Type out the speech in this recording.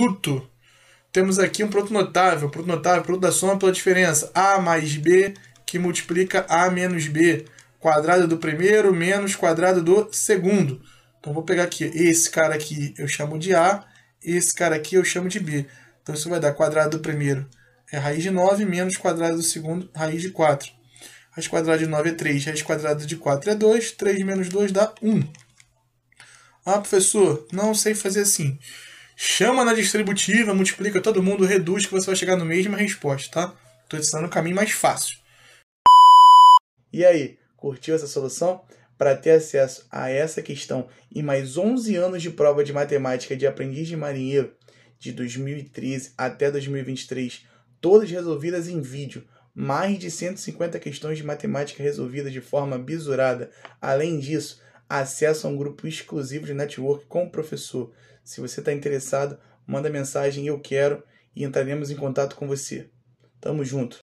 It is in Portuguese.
produto. Temos aqui um produto notável, produto notável, produto da soma pela diferença. A mais B que multiplica A menos B. Quadrado do primeiro menos quadrado do segundo. Então, vou pegar aqui, esse cara aqui eu chamo de A, esse cara aqui eu chamo de B. Então, isso vai dar quadrado do primeiro é raiz de 9, menos quadrado do segundo, raiz de 4. Raiz quadrada de 9 é 3, raiz quadrada de 4 é 2, 3 menos 2 dá 1. Ah, professor, não sei fazer assim. Chama na distributiva, multiplica todo mundo, reduz, que você vai chegar na mesma resposta, tá? Estou ensinando o caminho mais fácil. E aí, curtiu essa solução? Para ter acesso a essa questão e mais 11 anos de prova de matemática de aprendiz de marinheiro de 2013 até 2023, todas resolvidas em vídeo, mais de 150 questões de matemática resolvidas de forma bisurada. Além disso, acesso a um grupo exclusivo de network com o professor. Se você está interessado, manda mensagem Eu Quero e entraremos em contato com você. Tamo junto!